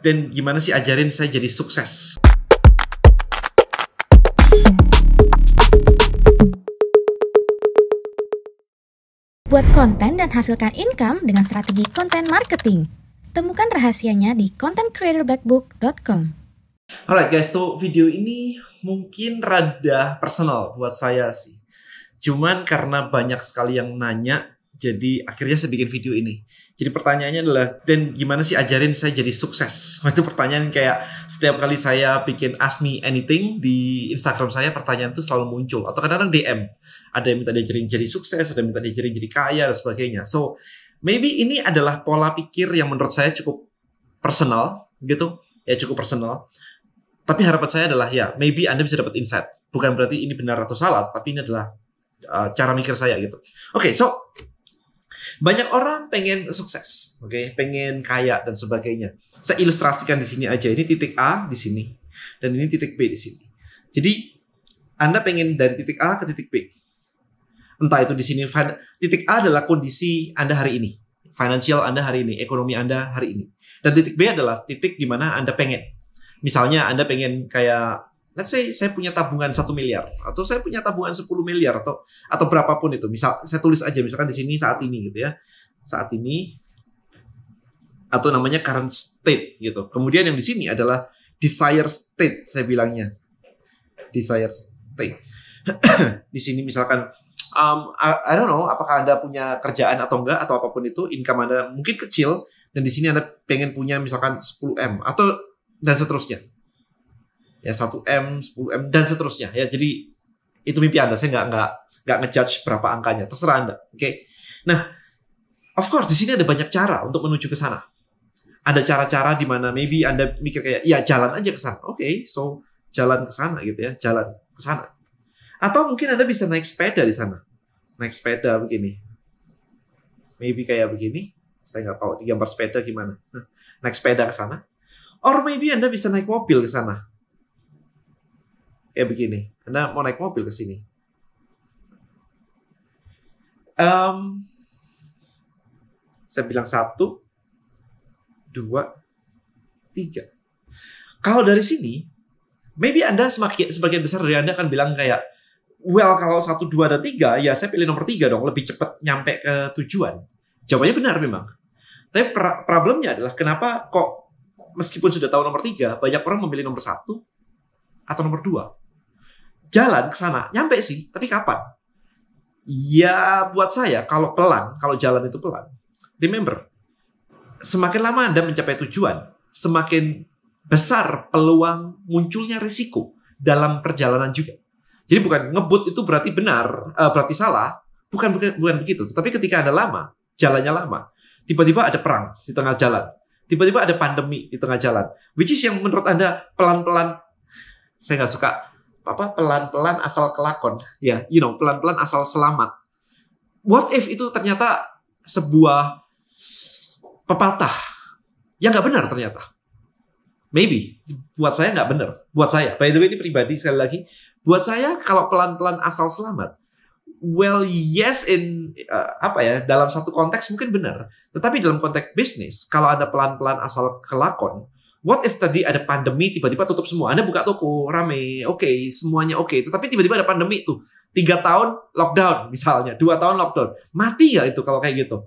dan gimana sih ajarin saya jadi sukses. Buat konten dan hasilkan income dengan strategi konten marketing. Temukan rahasianya di contentcreatorbackbook.com. Alright guys, so video ini mungkin rada personal buat saya sih. Cuman karena banyak sekali yang nanya jadi akhirnya saya bikin video ini. Jadi pertanyaannya adalah, dan gimana sih ajarin saya jadi sukses? Itu pertanyaan kayak setiap kali saya bikin ask me anything di Instagram saya pertanyaan itu selalu muncul. Atau kadang-kadang DM. Ada yang minta diajarin jadi sukses, ada yang minta diajarin jadi kaya, dan sebagainya. So, maybe ini adalah pola pikir yang menurut saya cukup personal gitu. Ya cukup personal. Tapi harapan saya adalah ya, maybe Anda bisa dapat insight. Bukan berarti ini benar atau salah, tapi ini adalah uh, cara mikir saya gitu. Oke, okay, so banyak orang pengen sukses, oke, okay? pengen kaya dan sebagainya. Saya ilustrasikan di sini aja. Ini titik A di sini dan ini titik B di sini. Jadi Anda pengen dari titik A ke titik B. Entah itu di sini titik A adalah kondisi Anda hari ini, financial Anda hari ini, ekonomi Anda hari ini. Dan titik B adalah titik di mana Anda pengen. Misalnya Anda pengen kayak let's say saya punya tabungan satu miliar atau saya punya tabungan 10 miliar atau atau berapapun itu misal saya tulis aja misalkan di sini saat ini gitu ya saat ini atau namanya current state gitu kemudian yang di sini adalah desire state saya bilangnya desire state di sini misalkan um, I, I don't know apakah anda punya kerjaan atau enggak atau apapun itu income anda mungkin kecil dan di sini anda pengen punya misalkan 10 m atau dan seterusnya ya 1M, 10M dan seterusnya ya. Jadi itu mimpi Anda. Saya nggak nggak nggak ngejudge berapa angkanya, terserah Anda. Oke. Okay? Nah, of course di sini ada banyak cara untuk menuju ke sana. Ada cara-cara di mana maybe Anda mikir kayak ya jalan aja ke sana. Oke, okay, so jalan ke sana gitu ya, jalan ke sana. Atau mungkin Anda bisa naik sepeda di sana. Naik sepeda begini. Maybe kayak begini. Saya nggak tahu di gambar sepeda gimana. Nah, naik sepeda ke sana. Or maybe Anda bisa naik mobil ke sana ya begini, Anda mau naik mobil ke sini. Um, saya bilang satu, dua, tiga. Kalau dari sini, maybe Anda semakin, sebagian besar dari Anda akan bilang kayak, well kalau satu, dua, dan tiga, ya saya pilih nomor tiga dong, lebih cepat nyampe ke tujuan. Jawabannya benar memang. Tapi problemnya adalah kenapa kok meskipun sudah tahu nomor tiga, banyak orang memilih nomor satu atau nomor dua jalan ke sana nyampe sih tapi kapan ya buat saya kalau pelan kalau jalan itu pelan remember semakin lama anda mencapai tujuan semakin besar peluang munculnya risiko dalam perjalanan juga jadi bukan ngebut itu berarti benar eh, berarti salah bukan bukan bukan begitu tapi ketika anda lama jalannya lama tiba-tiba ada perang di tengah jalan tiba-tiba ada pandemi di tengah jalan which is yang menurut anda pelan-pelan saya nggak suka apa pelan-pelan asal kelakon ya you know pelan-pelan asal selamat what if itu ternyata sebuah pepatah yang nggak benar ternyata maybe buat saya nggak benar buat saya by the way ini pribadi saya lagi buat saya kalau pelan-pelan asal selamat well yes in uh, apa ya dalam satu konteks mungkin benar tetapi dalam konteks bisnis kalau ada pelan-pelan asal kelakon What if tadi ada pandemi tiba-tiba tutup semua? Anda buka toko rame, oke, okay, semuanya oke. Okay. Tetapi tiba-tiba ada pandemi tuh tiga tahun lockdown misalnya, dua tahun lockdown, mati ya itu kalau kayak gitu.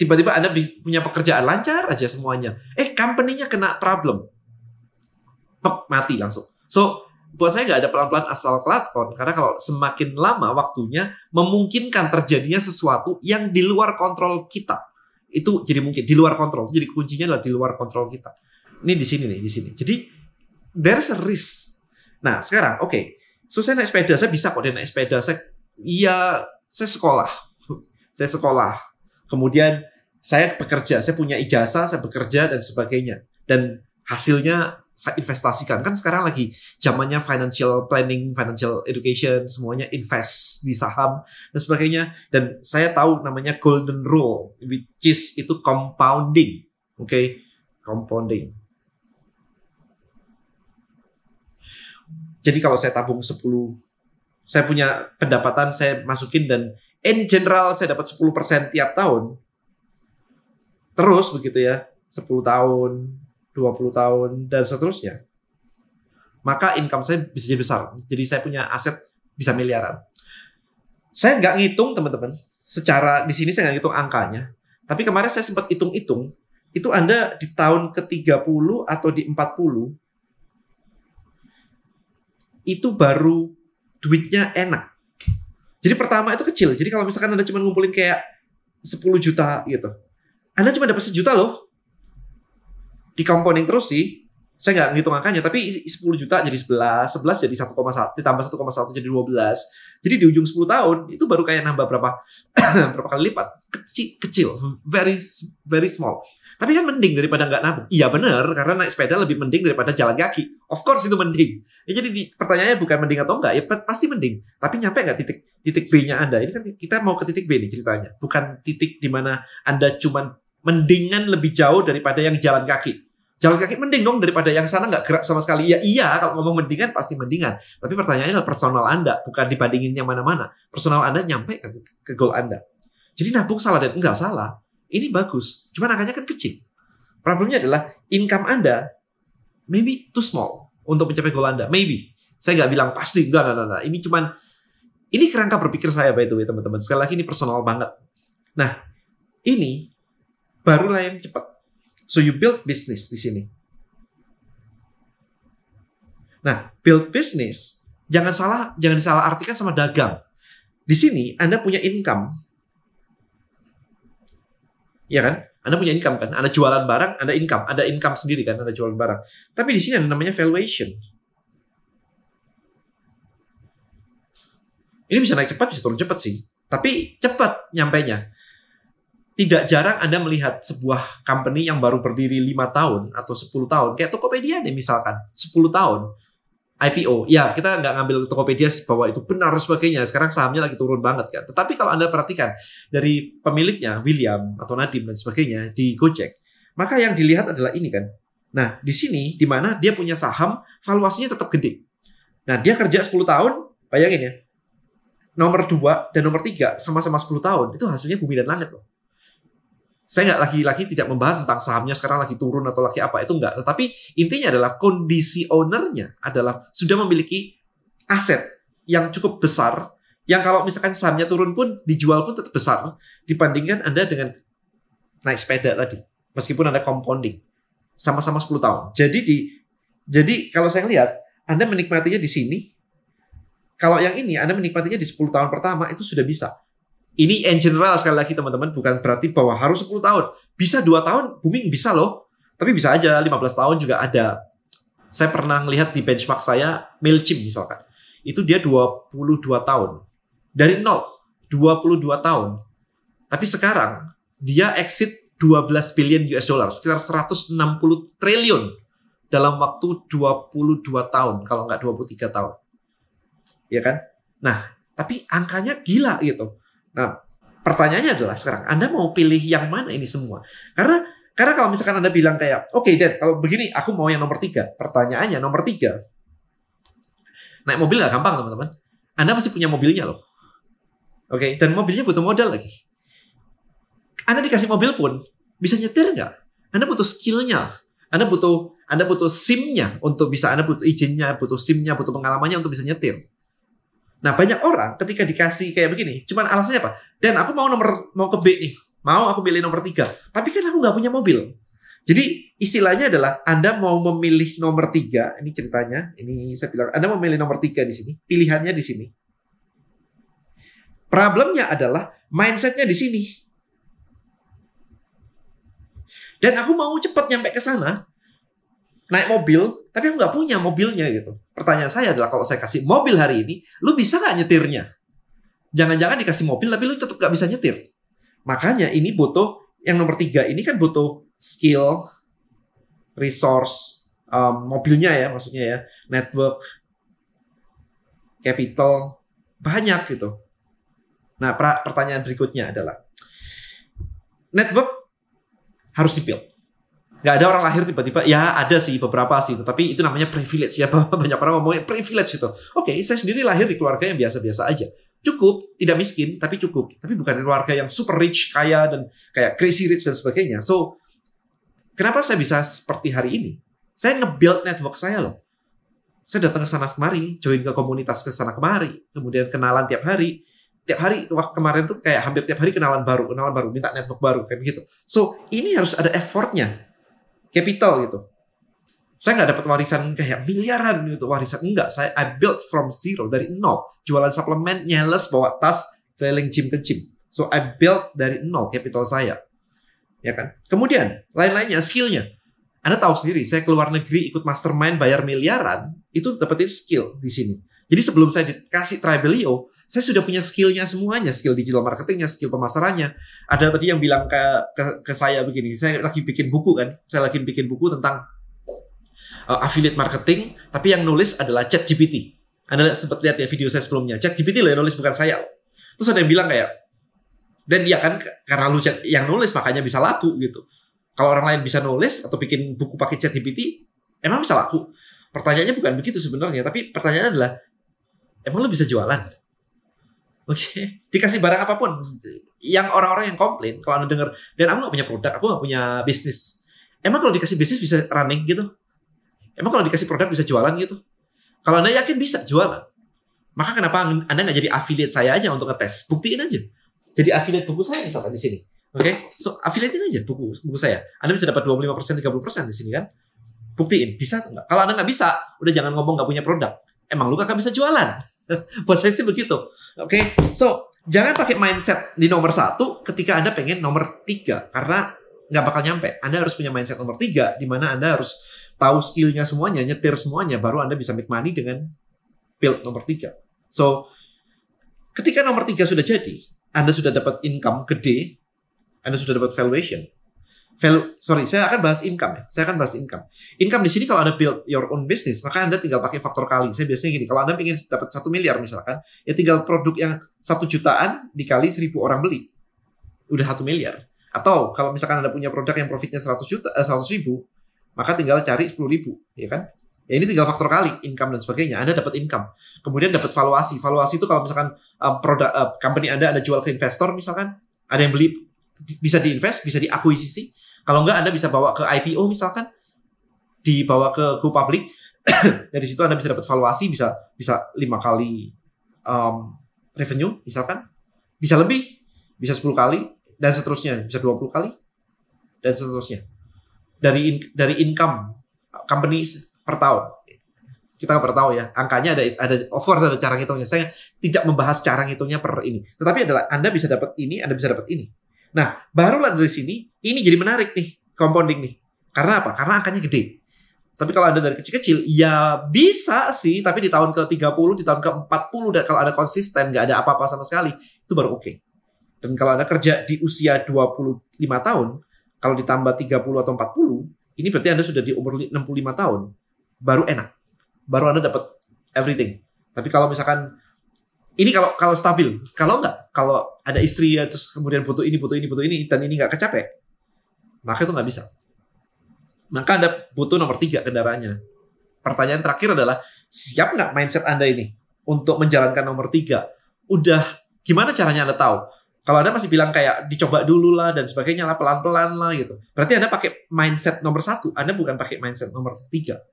Tiba-tiba Anda punya pekerjaan lancar aja semuanya. Eh, company-nya kena problem. Pek, mati langsung. So, buat saya nggak ada pelan-pelan asal platform karena kalau semakin lama waktunya memungkinkan terjadinya sesuatu yang di luar kontrol kita itu jadi mungkin di luar kontrol jadi kuncinya adalah di luar kontrol kita ini di sini nih, di sini. Jadi there's a risk. Nah, sekarang oke. Okay. So saya naik sepeda, saya bisa kok dia naik sepeda. Saya iya, saya sekolah. saya sekolah. Kemudian saya bekerja, saya punya ijazah, saya bekerja dan sebagainya. Dan hasilnya saya investasikan. Kan sekarang lagi zamannya financial planning, financial education, semuanya invest di saham dan sebagainya. Dan saya tahu namanya golden rule, which is itu compounding. Oke, okay? compounding. Jadi kalau saya tabung 10 saya punya pendapatan saya masukin dan in general saya dapat 10% tiap tahun. Terus begitu ya, 10 tahun, 20 tahun dan seterusnya. Maka income saya bisa jadi besar. Jadi saya punya aset bisa miliaran. Saya nggak ngitung teman-teman. Secara di sini saya nggak ngitung angkanya. Tapi kemarin saya sempat hitung-hitung. Itu Anda di tahun ke-30 atau di 40 itu baru duitnya enak. Jadi pertama itu kecil. Jadi kalau misalkan Anda cuma ngumpulin kayak 10 juta gitu. Anda cuma dapat sejuta loh. Di Dikomponing terus sih. Saya nggak ngitung angkanya, tapi 10 juta jadi 11, 11 jadi 1,1, ditambah 1,1 jadi 12. Jadi di ujung 10 tahun itu baru kayak nambah berapa berapa kali lipat. Kecil, kecil, very very small. Tapi kan mending daripada nggak nabung. Iya bener, karena naik sepeda lebih mending daripada jalan kaki. Of course itu mending. Ya, jadi pertanyaannya bukan mending atau enggak, ya pasti mending. Tapi nyampe nggak titik titik B-nya Anda? Ini kan kita mau ke titik B nih ceritanya. Bukan titik di mana Anda cuman mendingan lebih jauh daripada yang jalan kaki. Jalan kaki mending dong daripada yang sana nggak gerak sama sekali. Ya iya, kalau ngomong mendingan pasti mendingan. Tapi pertanyaannya adalah personal Anda, bukan dibandingin yang mana-mana. Personal Anda nyampe ke, ke goal Anda. Jadi nabung salah dan enggak salah ini bagus, cuman angkanya kan kecil. Problemnya adalah income Anda maybe too small untuk mencapai goal Anda, maybe. Saya nggak bilang pasti, enggak, enggak, enggak. Ini cuman, ini kerangka berpikir saya by the way teman-teman. Sekali lagi ini personal banget. Nah, ini barulah yang cepat. So you build business di sini. Nah, build business jangan salah jangan salah artikan sama dagang. Di sini Anda punya income ya kan? Anda punya income kan? Anda jualan barang, Anda income, ada income sendiri kan, Anda jualan barang. Tapi di sini ada namanya valuation. Ini bisa naik cepat, bisa turun cepat sih. Tapi cepat nyampainya. Tidak jarang Anda melihat sebuah company yang baru berdiri 5 tahun atau 10 tahun. Kayak Tokopedia deh misalkan, 10 tahun. IPO. Ya, kita nggak ngambil Tokopedia bahwa itu benar sebagainya. Sekarang sahamnya lagi turun banget kan. Tetapi kalau Anda perhatikan dari pemiliknya William atau Nadim dan sebagainya di Gojek, maka yang dilihat adalah ini kan. Nah, di sini di mana dia punya saham, valuasinya tetap gede. Nah, dia kerja 10 tahun, bayangin ya. Nomor 2 dan nomor 3 sama-sama 10 tahun, itu hasilnya bumi dan langit loh. Saya nggak lagi-lagi tidak membahas tentang sahamnya sekarang lagi turun atau lagi apa itu nggak. Tetapi intinya adalah kondisi ownernya adalah sudah memiliki aset yang cukup besar yang kalau misalkan sahamnya turun pun dijual pun tetap besar dibandingkan Anda dengan naik sepeda tadi. Meskipun Anda compounding sama-sama 10 tahun. Jadi di jadi kalau saya lihat Anda menikmatinya di sini. Kalau yang ini Anda menikmatinya di 10 tahun pertama itu sudah bisa. Ini in general sekali lagi teman-teman bukan berarti bahwa harus 10 tahun. Bisa dua tahun booming bisa loh. Tapi bisa aja 15 tahun juga ada. Saya pernah melihat di benchmark saya Mailchimp misalkan. Itu dia 22 tahun. Dari nol 22 tahun. Tapi sekarang dia exit 12 billion US dollar, sekitar 160 triliun dalam waktu 22 tahun kalau nggak 23 tahun. Ya kan? Nah, tapi angkanya gila gitu. Nah, pertanyaannya adalah sekarang Anda mau pilih yang mana ini semua? Karena karena kalau misalkan Anda bilang kayak, oke okay, Dan, kalau begini aku mau yang nomor tiga. Pertanyaannya nomor tiga. Naik mobil nggak gampang teman-teman. Anda masih punya mobilnya loh. Oke, okay? dan mobilnya butuh modal lagi. Anda dikasih mobil pun bisa nyetir nggak? Anda butuh skillnya. Anda butuh Anda butuh SIM-nya untuk bisa Anda butuh izinnya, butuh SIM-nya, butuh pengalamannya untuk bisa nyetir. Nah, banyak orang ketika dikasih kayak begini, cuman alasannya apa? Dan aku mau nomor mau ke B nih. Mau aku pilih nomor tiga Tapi kan aku nggak punya mobil. Jadi istilahnya adalah Anda mau memilih nomor tiga, ini ceritanya, ini saya bilang Anda mau memilih nomor tiga di sini, pilihannya di sini. Problemnya adalah mindsetnya di sini. Dan aku mau cepat nyampe ke sana, naik mobil, tapi aku nggak punya mobilnya gitu. Pertanyaan saya adalah kalau saya kasih mobil hari ini, lu bisa nggak nyetirnya? Jangan-jangan dikasih mobil tapi lu tetap nggak bisa nyetir. Makanya ini butuh yang nomor tiga ini kan butuh skill, resource, um, mobilnya ya maksudnya ya, network, capital, banyak gitu. Nah pertanyaan berikutnya adalah network harus dipilih nggak ada orang lahir tiba-tiba ya ada sih beberapa sih tapi itu namanya privilege ya banyak orang ngomongnya privilege itu oke okay, saya sendiri lahir di keluarga yang biasa-biasa aja cukup tidak miskin tapi cukup tapi bukan keluarga yang super rich kaya dan kayak crazy rich dan sebagainya so kenapa saya bisa seperti hari ini saya nge-build network saya loh saya datang ke sana kemari join ke komunitas ke sana kemari kemudian kenalan tiap hari tiap hari waktu kemarin tuh kayak hampir tiap hari kenalan baru kenalan baru minta network baru kayak begitu so ini harus ada effortnya capital gitu. Saya nggak dapat warisan kayak miliaran gitu warisan enggak. Saya I built from zero dari nol. Jualan suplemen, nyeles bawa tas keliling gym ke gym. So I built dari nol capital saya. Ya kan? Kemudian lain-lainnya skillnya. Anda tahu sendiri, saya keluar negeri ikut mastermind bayar miliaran, itu dapetin skill di sini. Jadi sebelum saya dikasih Tribelio, saya sudah punya skillnya semuanya, skill digital marketingnya, skill pemasarannya. Ada tadi yang bilang ke, ke, ke saya begini, saya lagi bikin buku kan, saya lagi bikin buku tentang uh, affiliate marketing, tapi yang nulis adalah Chat GPT. Anda sempat lihat ya video saya sebelumnya, ChatGPT loh yang nulis bukan saya. Terus ada yang bilang kayak, dan dia kan karena lu yang nulis makanya bisa laku gitu. Kalau orang lain bisa nulis atau bikin buku pakai Chat GPT, emang bisa laku? Pertanyaannya bukan begitu sebenarnya, tapi pertanyaannya adalah, emang lu bisa jualan? Oke. Okay. Dikasih barang apapun yang orang-orang yang komplain kalau Anda dengar dan aku nggak punya produk, aku nggak punya bisnis. Emang kalau dikasih bisnis bisa running gitu? Emang kalau dikasih produk bisa jualan gitu? Kalau Anda yakin bisa jualan, maka kenapa Anda nggak jadi affiliate saya aja untuk ngetes? Buktiin aja. Jadi affiliate buku saya misalnya di sini. Oke, okay? so affiliatein aja buku buku saya. Anda bisa dapat 25%, 30% di sini kan? Buktiin bisa atau Kalau Anda nggak bisa, udah jangan ngomong nggak punya produk. Emang lu kakak bisa jualan? Buat saya sih begitu. Oke, okay? so jangan pakai mindset di nomor satu ketika anda pengen nomor tiga karena nggak bakal nyampe. Anda harus punya mindset nomor tiga di mana anda harus tahu skillnya semuanya, nyetir semuanya, baru anda bisa make money dengan build nomor tiga. So ketika nomor tiga sudah jadi, anda sudah dapat income gede, anda sudah dapat valuation, value, sorry, saya akan bahas income ya. Saya akan bahas income. Income di sini kalau Anda build your own business, maka Anda tinggal pakai faktor kali. Saya biasanya gini, kalau Anda ingin dapat satu miliar misalkan, ya tinggal produk yang satu jutaan dikali seribu orang beli. Udah satu miliar. Atau kalau misalkan Anda punya produk yang profitnya 100 juta, eh, ribu, maka tinggal cari sepuluh ribu, ya kan? Ya ini tinggal faktor kali, income dan sebagainya. Anda dapat income. Kemudian dapat valuasi. Valuasi itu kalau misalkan uh, produk uh, company Anda ada jual ke investor misalkan, ada yang beli bisa diinvest, bisa diakuisisi, kalau enggak Anda bisa bawa ke IPO misalkan dibawa ke go public dari situ Anda bisa dapat valuasi bisa bisa lima kali um, revenue misalkan bisa lebih bisa 10 kali dan seterusnya bisa 20 kali dan seterusnya dari in, dari income company per tahun kita nggak per tahu ya angkanya ada ada of course ada cara ngitungnya saya tidak membahas cara ngitungnya per ini tetapi adalah anda bisa dapat ini anda bisa dapat ini Nah, barulah dari sini ini jadi menarik nih compounding nih. Karena apa? Karena angkanya gede. Tapi kalau Anda dari kecil-kecil, ya bisa sih. Tapi di tahun ke-30, di tahun ke-40, dan kalau Anda konsisten, nggak ada apa-apa sama sekali, itu baru oke. Okay. Dan kalau Anda kerja di usia 25 tahun, kalau ditambah 30 atau 40, ini berarti Anda sudah di umur 65 tahun, baru enak. Baru Anda dapat everything. Tapi kalau misalkan, ini kalau kalau stabil, kalau nggak, kalau ada istri ya terus kemudian butuh ini butuh ini butuh ini dan ini nggak kecapek ya, maka itu nggak bisa maka ada butuh nomor tiga kendaraannya pertanyaan terakhir adalah siap nggak mindset anda ini untuk menjalankan nomor tiga udah gimana caranya anda tahu kalau anda masih bilang kayak dicoba dulu lah dan sebagainya lah pelan pelan lah gitu berarti anda pakai mindset nomor satu anda bukan pakai mindset nomor tiga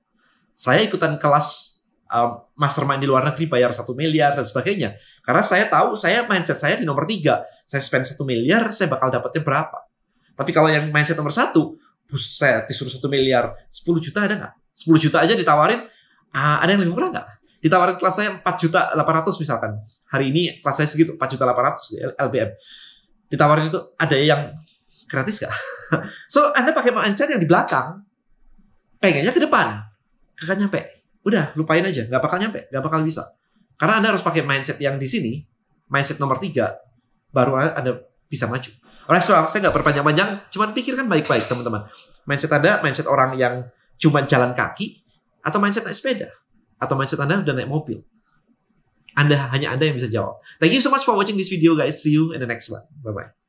saya ikutan kelas Uh, mastermind di luar negeri bayar satu miliar dan sebagainya. Karena saya tahu saya mindset saya di nomor tiga, saya spend satu miliar, saya bakal dapatnya berapa. Tapi kalau yang mindset nomor satu, buset disuruh satu miliar, 10 juta ada nggak? 10 juta aja ditawarin, uh, ada yang lebih murah nggak? Ditawarin kelas saya empat juta delapan ratus misalkan. Hari ini kelas saya segitu, empat juta delapan 800 LBM. Ditawarin itu ada yang gratis nggak? so, Anda pakai mindset yang di belakang, pengennya ke depan, kakak nyampe udah lupain aja nggak bakal nyampe nggak bakal bisa karena anda harus pakai mindset yang di sini mindset nomor tiga baru anda bisa maju Alright, soal saya nggak perpanjang-panjang, cuman pikirkan baik-baik teman-teman. Mindset Anda, mindset orang yang cuma jalan kaki, atau mindset naik sepeda, atau mindset Anda udah naik mobil. Anda hanya Anda yang bisa jawab. Thank you so much for watching this video guys. See you in the next one. Bye-bye.